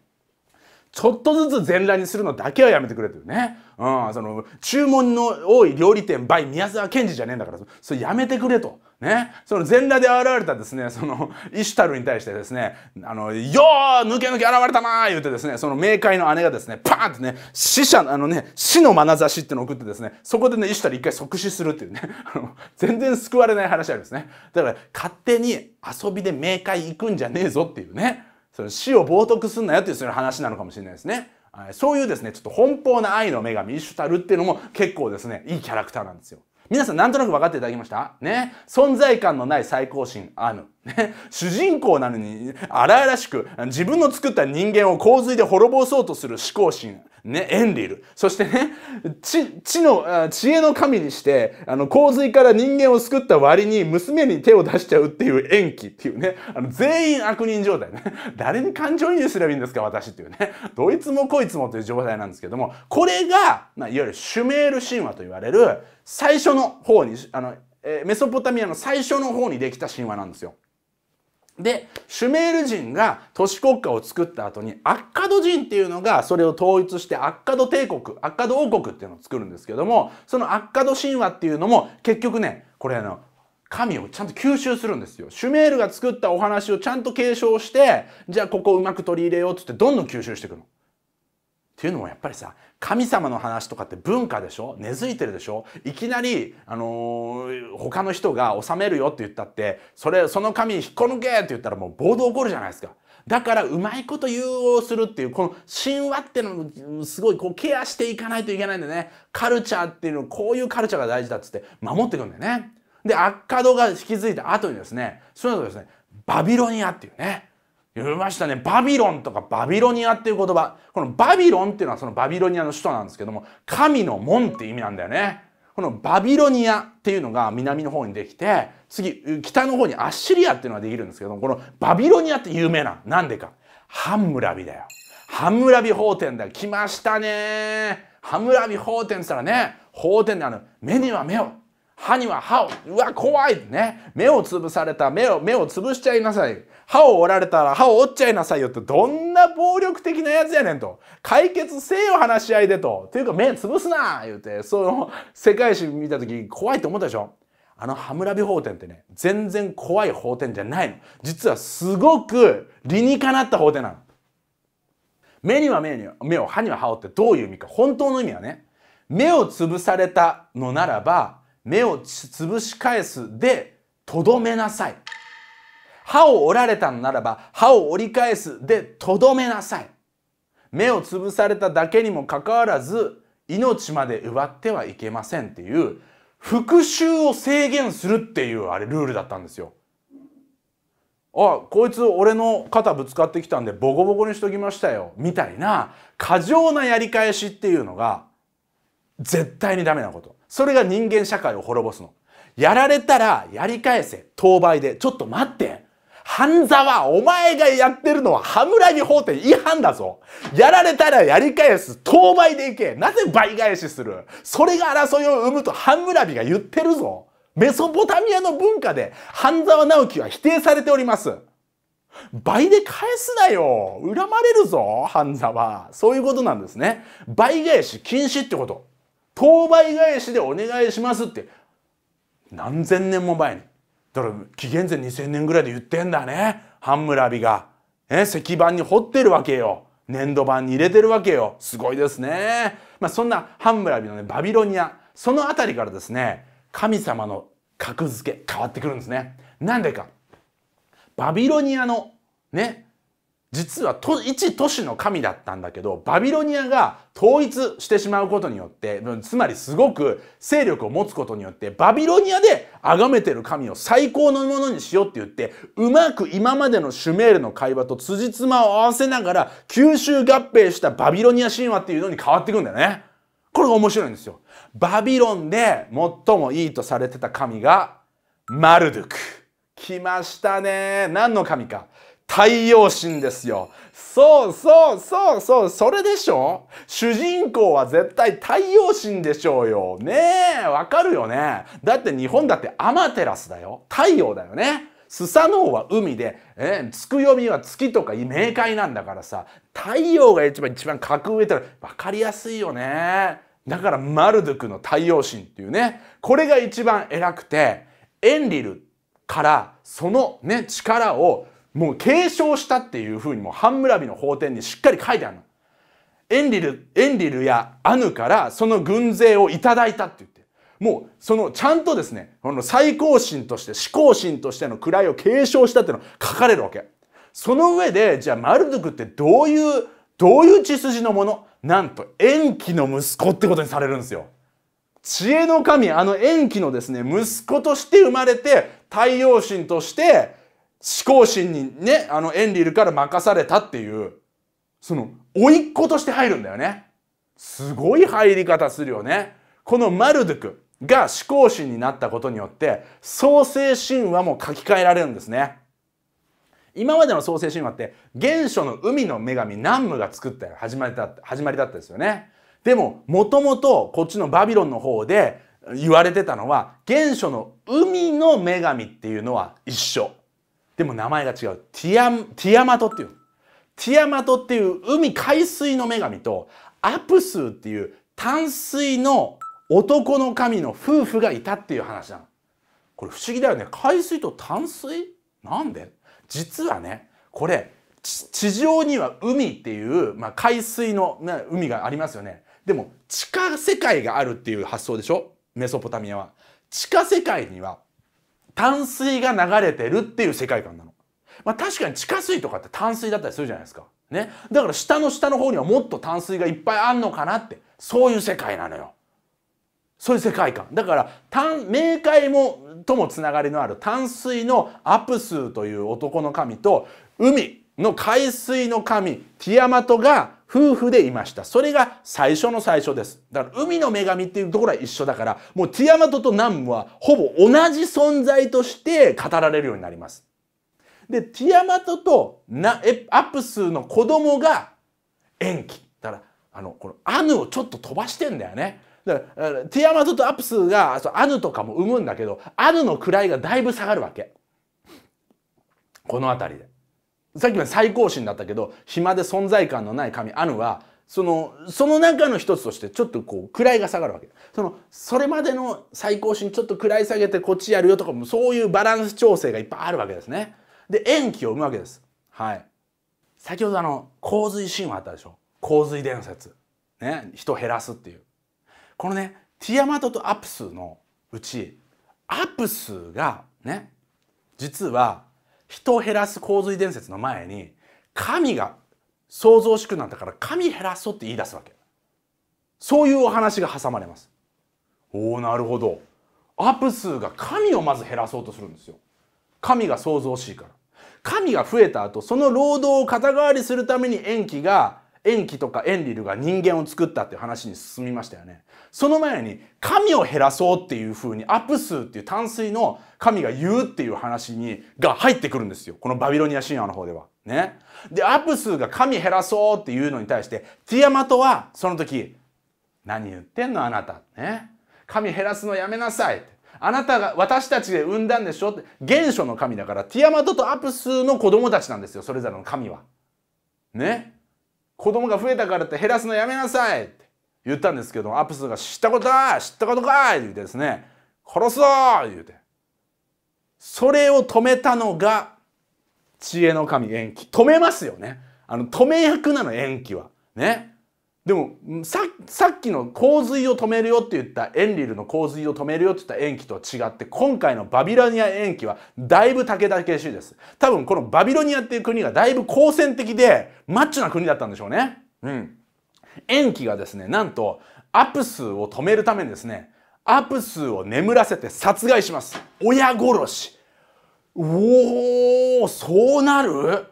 ちょっとずつ全裸にするのだけはやめてくれというね。うん、その、注文の多い料理店 by 宮沢賢治じゃねえんだから、それやめてくれと。ね。その全裸で現れたですね、その、イシュタルに対してですね、あの、よー抜け抜け現れたなー言うてですね、その冥界の姉がですね、パーンってね、死者、あのね、死の眼差しってのを送ってですね、そこでね、イシュタル一回即死するっていうね、あの、全然救われない話あるんですね。だから、勝手に遊びで冥界行くんじゃねえぞっていうね。その死を冒涜すんなよっていうその話なのかもしれないですね。そういうですね、ちょっと奔放な愛の女神、イシュタルっていうのも結構ですね、いいキャラクターなんですよ。皆さんなんとなく分かっていただきましたね。存在感のない最高神、アヌ。ね、主人公なのに荒々しく自分の作った人間を洪水で滅ぼそうとする思考心、ね、エンリル。そしてね、知、知の、知恵の神にして、あの、洪水から人間を救った割に娘に手を出しちゃうっていう延期っていうね、あの、全員悪人状態ね。誰に感情移入すればいいんですか、私っていうね。どいつもこいつもという状態なんですけども、これが、まあ、いわゆるシュメール神話と言われる、最初の方に、あの、えメソポタミアの最初の方にできた神話なんですよ。で、シュメール人が都市国家を作った後に、アッカド人っていうのがそれを統一して、アッカド帝国、アッカド王国っていうのを作るんですけども、そのアッカド神話っていうのも、結局ね、これあの、神をちゃんと吸収するんですよ。シュメールが作ったお話をちゃんと継承して、じゃあここをうまく取り入れようっつってどんどん吸収していくの。っていうのもやっぱりさ神様の話とかって文化でしょ根付いてるでしょいきなり、あのー、他の人が治めるよって言ったってそれその神引っこ抜けって言ったらもう暴動起こるじゃないですか。だからうまいこと融合するっていうこの神話っていうのをすごいこうケアしていかないといけないんでねカルチャーっていうのこういうカルチャーが大事だっつって守っていくんだよね。で悪化度が引き継いだ後にですねそういうのとですねバビロニアっていうね読みましたね。バビロンとかバビロニアっていう言葉。このバビロンっていうのはそのバビロニアの首都なんですけども、神の門って意味なんだよね。このバビロニアっていうのが南の方にできて、次、北の方にアッシリアっていうのができるんですけども、このバビロニアって有名な。なんでか。ハンムラビだよ。ハンムラビ法典だよ。来ましたね。ハンムラビ法典って言ったらね、法典であの、目には目を、歯には歯を、うわ、怖いね。目を潰された、目を、目を潰しちゃいなさい。歯を折られたら歯を折っちゃいなさいよってどんな暴力的なやつやねんと解決せよ話し合いでとというか目潰すな言うてその世界史見た時怖いと思ったでしょあのハムラビ法典ってね全然怖い法典じゃないの実はすごく理にかなった法典なの目には目には目を歯には歯をってどういう意味か本当の意味はね目を潰されたのならば目を潰し返すでとどめなさい歯を折られたのならば歯を折り返すでとどめなさい目を潰されただけにもかかわらず命まで奪ってはいけませんっていう復讐を制限するっていうあれルールだったんですよ。あこいつ俺の肩ぶつかってきたんでボコボコにしときましたよみたいな過剰なやり返しっていうのが絶対にダメなことそれが人間社会を滅ぼすのやられたらやり返せ当倍でちょっと待って半沢、お前がやってるのはム村に法廷違反だぞ。やられたらやり返す。当倍でいけ。なぜ倍返しするそれが争いを生むと半村美が言ってるぞ。メソポタミアの文化で半沢直樹は否定されております。倍で返すなよ。恨まれるぞ、半沢。そういうことなんですね。倍返し禁止ってこと。当倍返しでお願いしますって。何千年も前に。だから紀元前2000年ぐらいで言ってんだねハンムラビが、石板に掘ってるわけよ粘土板に入れてるわけよすごいですね、まあ、そんなハンムラビの、ね、バビロニアその辺りからですね神様の格付け変わってくるんですねなんでかバビロニアのね実は一都市の神だったんだけどバビロニアが統一してしまうことによってつまりすごく勢力を持つことによってバビロニアで崇めてる神を最高のものにしようって言ってうまく今までのシュメールの会話と辻褄を合わせながら吸収合併したバビロニア神話っていうのに変わっていくんだよね。これが面白いんですよ。バビロンで最もいいとされてた神がマルドゥク。来ましたね。何の神か。太陽神ですよ。そうそうそうそう、それでしょ主人公は絶対太陽神でしょうよ。ねえ、わかるよね。だって日本だってアマテラスだよ。太陽だよね。スサノオは海で、えー、つくよみは月とか冥界なんだからさ、太陽が一番一番格上ってわかりやすいよね。だからマルドゥクの太陽神っていうね、これが一番偉くて、エンリルからそのね、力をもう継承したっていうふうにもハンムラビの法典にしっかり書いてあるの。エンリル、エンリルやアヌからその軍勢をいただいたって言って。もう、その、ちゃんとですね、この最高神として、思考神としての位を継承したっていうのが書かれるわけ。その上で、じゃあマルドゥクってどういう、どういう血筋のものなんと、延期の息子ってことにされるんですよ。知恵の神、あの延期のですね、息子として生まれて、太陽神として、思考心にね、あの、エンリルから任されたっていう、その、甥っ子として入るんだよね。すごい入り方するよね。このマルドゥクが思考心になったことによって、創世神話も書き換えられるんですね。今までの創世神話って原初の海の女神ナンムが作った始まりだった始まりだったですよねでももともとこっちのバビロンの方で言われてたのは原初の海の女神っていうのは一緒でも名前が違う。ティアティアマトっていう。ティアマトっていう海海水の女神とアプスーっていう淡水の男の神の夫婦がいたっていう話なの。これ不思議だよね。海水と淡水なんで実はね、これ地上には海っていう、まあ、海水の、ね、海がありますよね。でも地下世界があるっていう発想でしょメソポタミアは。地下世界には淡水が流れてるっていう世界観なの。まあ、確かに地下水とかって淡水だったりするじゃないですか。ね。だから下の下の方にはもっと淡水がいっぱいあんのかなって、そういう世界なのよ。そういう世界観。だから、冥界も、ともつながりのある淡水のアプスーという男の神と、海の海水の神、ティアマトが夫婦でいました。それが最初の最初です。だから海の女神っていうところは一緒だから、もうティアマトとナムはほぼ同じ存在として語られるようになります。で、ティアマトとナアプスの子供が延期。だから、あの、このアヌをちょっと飛ばしてんだよね。だからティアマトとアプスがそうアヌとかも産むんだけどアヌの位がだいぶ下がるわけこの辺りでさっきまで最高神だったけど暇で存在感のない神アヌはそのその中の一つとしてちょっとこう位が下がるわけそのそれまでの最高神ちょっと位下げてこっちやるよとかもそういうバランス調整がいっぱいあるわけですねで延期を生むわけですはい先ほどあの洪水神話あったでしょ洪水伝説ね人減らすっていうこのねティアマトとアプスのうちアプスがね実は人を減らす洪水伝説の前に神が創造主君なんだから神減らそうって言い出すわけそういうお話が挟まれますおおなるほどアプスが神をまず減らそうとするんですよ神が創造しいから神が増えた後その労働を肩代わりするために塩基が塩基とかエンリルが人間を作ったっていう話に進みましたよね。その前に神を減らそうっていう風にアプスっていう淡水の神が言うっていう話にが入ってくるんですよ。このバビロニア神話の方では。ね。で、アプスが神減らそうっていうのに対してティアマトはその時何言ってんのあなた。ね。神減らすのやめなさい。あなたが私たちで産んだんでしょって原初の神だからティアマトとアプスの子供たちなんですよそれぞれの神は。ね子供が増えたからって減らすのやめなさいって言ったんですけどアプスが「知ったことだ知ったことかって言ってですね「殺すぞ!」言うてそれを止めたのが知恵の神延期止めますよねあの止め役なの延期はねでもさっきの洪水を止めるよって言ったエンリルの洪水を止めるよって言った延期と違って今回のバビロニア延期はだいぶ武々しいです多分このバビロニアっていう国がだいぶ好戦的でマッチョな国だったんでしょうねうん延期がですねなんとアプスを止めるためにですねアプスを眠らせて殺害します親殺しおおそうなる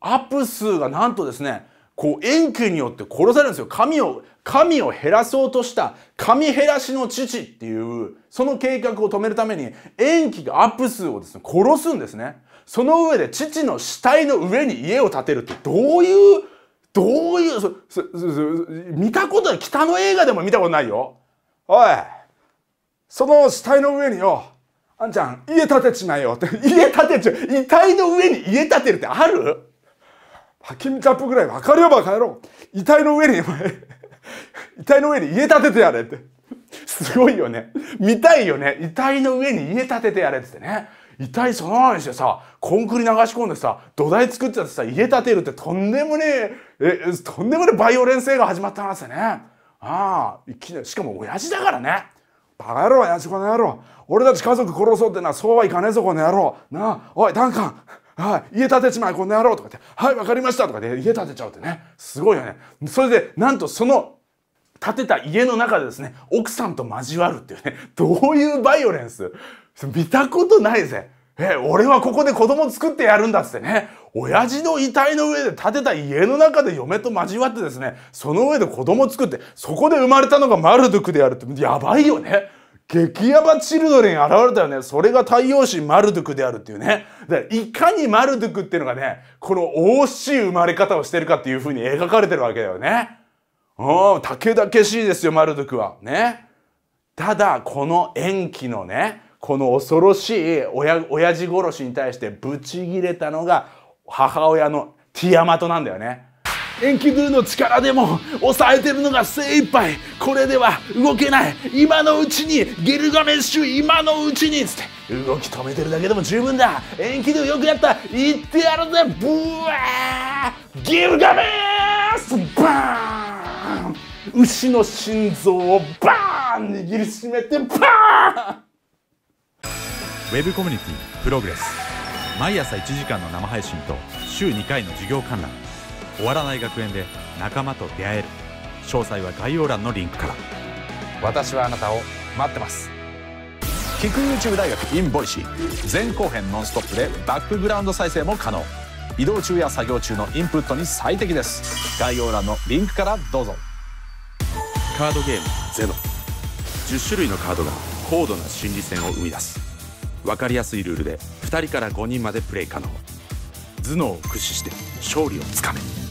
アプスがなんとですねこう円空によって殺されるんですよ。神を、神を減らそうとした神減らしの父っていう、その計画を止めるために、円気がアップ数をですね、殺すんですね。その上で父の死体の上に家を建てるってどういう、どういう、そそそ見たことない。北の映画でも見たことないよ。おい、その死体の上によ、あんちゃん、家建てちまえよって、家建てちまえ、遺体の上に家建てるってあるハキムチャップぐらい分かるよバカ野郎遺体の上に、遺体の上に家建ててやれって。すごいよね。見たいよね。遺体の上に家建ててやれってね。遺体そのままにしてさ、コンクリ流し込んでさ、土台作っちゃってさ、家建てるってとんでもねえ、え、とんでもねえバイオレンス映画始まったなってね。ああ、いきなり、しかも親父だからね。バカ野郎、親父この野郎。俺たち家族殺そうってな、そうはいかねえぞこの野郎。なあ、おい、ダンカン。はい、家建てちまえ、こんな野郎とかって、はい、わかりましたとかで家建てちゃうってね、すごいよね。それで、なんとその、建てた家の中でですね、奥さんと交わるっていうね、どういうバイオレンス見たことないぜ。え、俺はここで子供作ってやるんだっつってね、親父の遺体の上で建てた家の中で嫁と交わってですね、その上で子供作って、そこで生まれたのがマルドゥクであるって、やばいよね。激ヤバチルドレン現れたよね。それが太陽神マルドゥクであるっていうね。いかにマルドゥクっていうのがね、この惜しい生まれ方をしてるかっていう風に描かれてるわけだよね。うん、竹々しいですよ、マルドゥクは。ね。ただ、この延期のね、この恐ろしい親親父殺しに対してブチギレたのが母親のティアマトなんだよね。エンキドゥの力でも抑えてるのが精一杯これでは動けない今のうちにギルガメッシュ今のうちにつって動き止めてるだけでも十分だエンキドゥよくやった言ってやるぜブワーギルガメッシュバーン牛の心臓をバーン握りしめてバーンウェブコミュニティプログレス毎朝1時間の生配信と週2回の授業観覧終わらない学園で仲間と出会える詳細は概要欄のリンクから私はあなたを待ってます聞く YouTube 大学 in ボイシー前後編ノンストップでバックグラウンド再生も可能移動中や作業中のインプットに最適です概要欄のリンクからどうぞカードゲームゼロ10種類のカードが高度な心理戦を生み出す分かりやすいルールで2人から5人までプレイ可能頭脳を駆使して勝利をつかめ